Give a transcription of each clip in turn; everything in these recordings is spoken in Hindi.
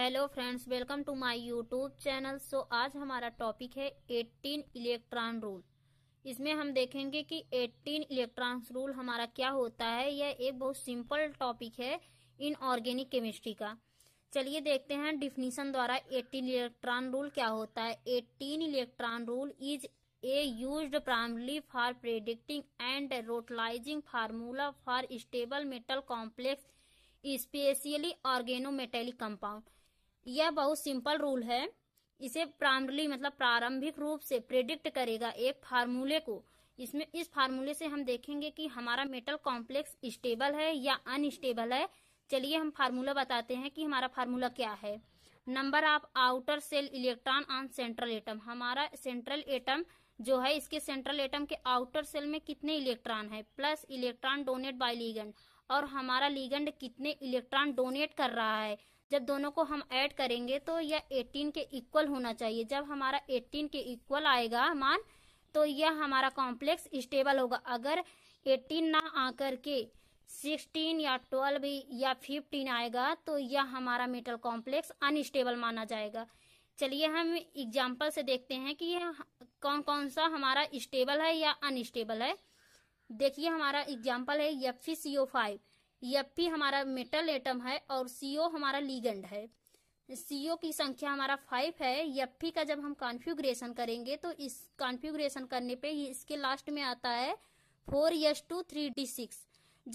hello friends welcome to my YouTube channel so आज हमारा टॉपिक है 18 इलेक्ट्रॉन रूल इसमें हम देखेंगे कि 18 इलेक्ट्रॉन रूल हमारा क्या होता है यह एक बहुत सिंपल टॉपिक है इन ऑर्गेनिक केमिस्ट्री का चलिए देखते हैं डिफिनीशन द्वारा 18 इलेक्ट्रॉन रूल क्या होता है 18 electron rule is a use primarily for predicting and rationalizing formula for stable metal complex specially organometallic compound यह बहुत सिंपल रूल है इसे प्रामली मतलब प्रारंभिक रूप से प्रेडिक्ट करेगा एक फार्मूले को इसमें इस फार्मूले से हम देखेंगे कि हमारा मेटल कॉम्प्लेक्स स्टेबल है या अनस्टेबल है चलिए हम फार्मूला बताते हैं कि हमारा फार्मूला क्या है number of outer shell electron on central atom हमारा सेंट्रल एटम जो है इसके सेंट्रल एटम के आउटर सेल में कितने इलेक्ट्रॉन है plus electron donate by ligand और हमारा लीगेंड कितने इलेक्ट्रॉन डोनेट कर रहा है जब दोनों को हम ऐड करेंगे तो यह 18 के इक्वल होना चाहिए जब हमारा 18 के इक्वल आएगा मान तो यह हमारा कॉम्प्लेक्स स्टेबल होगा अगर 18 ना आकर के 16 या 12 या 15 आएगा तो यह हमारा मेटल कॉम्प्लेक्स अनस्टेबल माना जाएगा चलिए हम एग्जाम्पल से देखते हैं कि यह कौन कौन सा हमारा स्टेबल है या अनस्टेबल है देखिए हमारा एग्जाम्पल है यफिस यो फाइव पी हमारा मेटल एटम है और सीओ हमारा लीगेंड है सीओ की संख्या हमारा फाइव है पी का जब हम कॉन्फ्यूग्रेशन करेंगे तो इस कॉन्फ्यूग्रेशन करने पे ये इसके लास्ट में आता है four S two three D six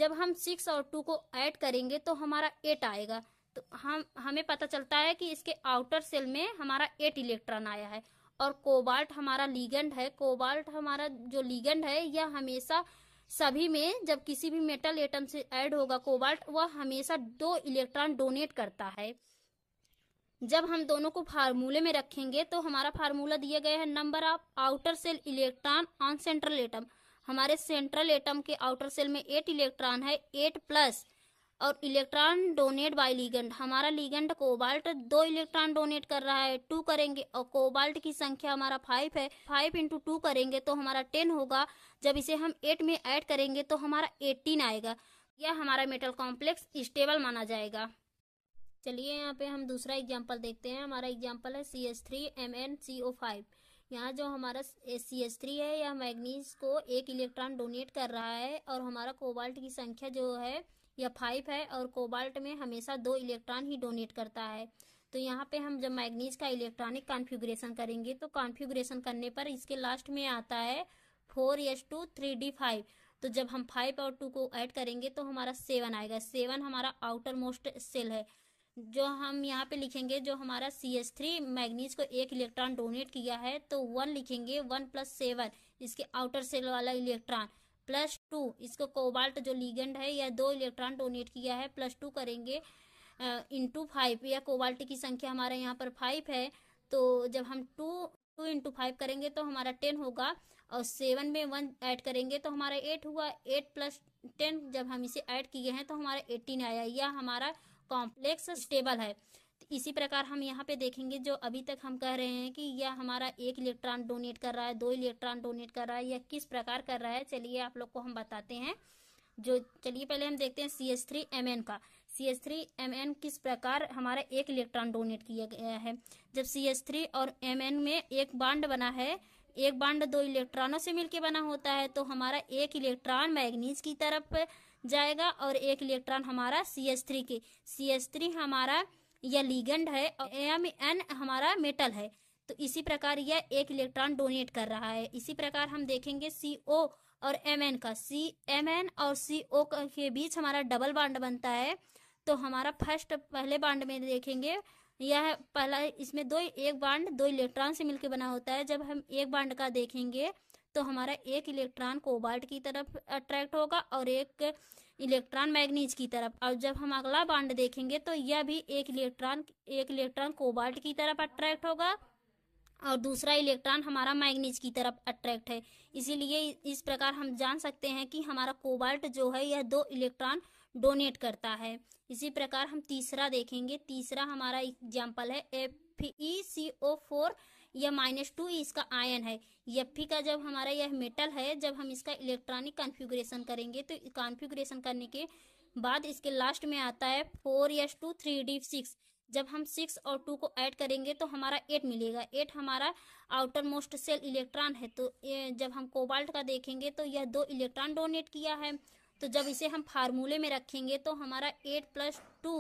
जब हम सिक्स और टू को ऐड करेंगे तो हमारा एट आएगा तो हम हमें पता चलता है कि इसके आउटर सेल में हमारा एट इलेक्ट्रॉन आया है और कोबाल्ट हमारा लीगेंड है कोबाल्ट हमारा जो लीगेंड है यह हमेशा सभी में जब किसी भी मेटल एटम से ऐड होगा कोबाल्ट वह हमेशा दो इलेक्ट्रॉन डोनेट करता है जब हम दोनों को फार्मूले में रखेंगे तो हमारा फार्मूला दिया गया है number of outer shell electron on central atom हमारे सेंट्रल एटम के आउटर सेल में एट इलेक्ट्रॉन है एट प्लस और इलेक्ट्रॉन डोनेट बाय लीगेंड हमारा लीगेंड कोबाल्ट दो इलेक्ट्रॉन डोनेट कर रहा है टू करेंगे और कोबाल्ट की संख्या हमारा फाइव है फाइव इंटू टू करेंगे तो हमारा टेन होगा जब इसे हम एट में ऐड करेंगे तो हमारा एटीन आएगा यह हमारा मेटल कॉम्प्लेक्स स्टेबल माना जाएगा चलिए यहाँ पे हम दूसरा एग्जाम्पल देखते हैं हमारा एग्जाम्पल है C S three M N C O five यहाँ जो हमारा सी एस थ्री है यह मैग्नीज को एक इलेक्ट्रॉन डोनेट कर रहा है और हमारा कोबाल्ट की संख्या जो है या फाइव है और कोबाल्ट में हमेशा दो इलेक्ट्रॉन ही डोनेट करता है तो यहाँ पे हम जब मैग्नीज का इलेक्ट्रॉनिक कॉन्फ़िगरेशन करेंगे तो कॉन्फ़िगरेशन करने पर इसके लास्ट में आता है four S two three D five तो जब हम फाइव और टू को ऐड करेंगे तो हमारा सेवन आएगा सेवन हमारा आउटर मोस्ट सेल है जो हम यहाँ पे लिखेंगे जो हमारा सी एस थ्री मैग्नीज को एक इलेक्ट्रॉन डोनेट किया है तो वन लिखेंगे वन प्लस सेवन इसके आउटर सेल वाला इलेक्ट्रॉन प्लस टू इसको कोबाल्ट जो लीगेंड है यह दो इलेक्ट्रॉन डोनेट किया है प्लस टू करेंगे इंटू फाइव या कोबाल्ट की संख्या हमारे यहाँ पर फाइव है तो जब हम टू टू इंटू फाइव करेंगे तो हमारा टेन होगा और सेवन में वन ऐड करेंगे तो हमारा एट हुआ एट प्लस टेन जब हम इसे ऐड किए हैं तो हमारा एटीन आया यह हमारा कॉम्प्लेक्स स्टेबल है इसी प्रकार हम यहाँ पे देखेंगे जो अभी तक हम कह रहे हैं कि यह हमारा एक इलेक्ट्रॉन डोनेट कर रहा है दो इलेक्ट्रॉन डोनेट कर रहा है यह किस प्रकार कर रहा है चलिए आप लोग को हम बताते हैं जो चलिए पहले हम देखते हैं C S three M N का C S three M N किस प्रकार हमारा एक इलेक्ट्रॉन डोनेट किया गया है जब सी एस थ्री और एम एन में एक बांड बना है एक बांड दो इलेक्ट्रॉनों से मिलकर बना होता है तो हमारा एक इलेक्ट्रॉन मैग्नीज की तरफ जाएगा और एक इलेक्ट्रॉन हमारा सी एस थ्री के सी एस थ्री हमारा यह लीगेंड है एम एन हमारा मेटल है तो इसी प्रकार यह एक इलेक्ट्रॉन डोनेट कर रहा है इसी प्रकार हम देखेंगे सी ओ और एम एन का सी एम एन और सी ओ के बीच हमारा डबल बांड बनता है तो हमारा फर्स्ट पहले बांड में देखेंगे यह पहला इसमें दो एक बांड दो इलेक्ट्रॉन से मिलकर बना होता है जब हम एक बांड का देखेंगे तो हमारा एक इलेक्ट्रॉन कोबाल्ट की तरफ अट्रैक्ट होगा और एक इलेक्ट्रॉन मैग्नीज की तरफ और जब हम अगला बांड देखेंगे तो यह भी एक इलेक्ट्रॉन एक इलेक्ट्रॉन कोबाल्ट की तरफ अट्रैक्ट होगा और दूसरा इलेक्ट्रॉन हमारा मैग्नीज की तरफ अट्रैक्ट है इसीलिए इस प्रकार हम जान सकते हैं कि हमारा कोबाल्ट जो है यह दो इलेक्ट्रॉन डोनेट करता है इसी प्रकार हम तीसरा देखेंगे तीसरा हमारा एग्जाम्पल है F E C O four यह माइनस टू इसका आयन है यफ्फी का जब हमारा यह मेटल है जब हम इसका इलेक्ट्रॉनिक कॉन्फ़िगरेशन करेंगे तो कॉन्फ़िगरेशन करने के बाद इसके लास्ट में आता है four S two three D six जब हम सिक्स और टू को ऐड करेंगे तो हमारा एट मिलेगा एट हमारा आउटर मोस्ट सेल इलेक्ट्रॉन है तो जब हम कोबाल्ट का देखेंगे तो यह दो इलेक्ट्रॉन डोनेट किया है तो जब इसे हम फार्मूले में रखेंगे तो हमारा eight plus two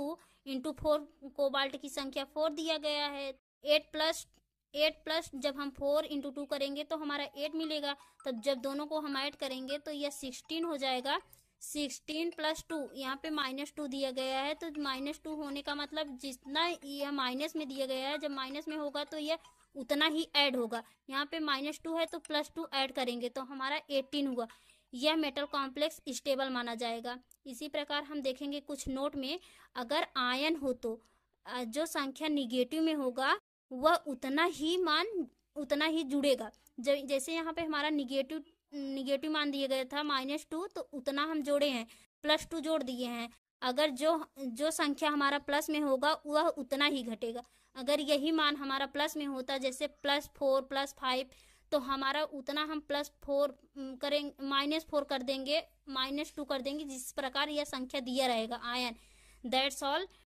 into four cobalt की संख्या फोर दिया गया है एट प्लस एट प्लस जब हम फोर इंटू टू करेंगे तो हमारा एट मिलेगा तब तो जब दोनों को हम ऐड करेंगे तो यह सिक्सटीन हो जाएगा सिक्सटीन प्लस टू यहाँ पे माइनस टू दिया गया है तो माइनस टू होने का मतलब जितना यह माइनस में दिया गया है जब माइनस में होगा तो यह उतना ही ऐड होगा यहाँ पे माइनस टू है तो प्लस टू ऐड करेंगे तो हमारा एटीन हुआ यह मेटल कॉम्प्लेक्स स्टेबल माना जाएगा इसी प्रकार हम देखेंगे कुछ नोट में अगर आयन हो तो जो संख्या निगेटिव में होगा वह उतना ही मान उतना ही जुड़ेगा जैसे यहाँ पे हमारा निगेटिव निगेटिव मान दिया गया था माइनस टू तो उतना हम जोड़े हैं प्लस टू जोड़ दिए हैं अगर जो जो संख्या हमारा प्लस में होगा वह उतना ही घटेगा अगर यही मान हमारा प्लस में होता जैसे प्लस फोर प्लस फाइव तो हमारा उतना हम प्लस फोर करें माइनस फोर कर देंगे माइनस टू कर देंगे जिस प्रकार यह संख्या दिया रहेगा आयन दैट्स ऑल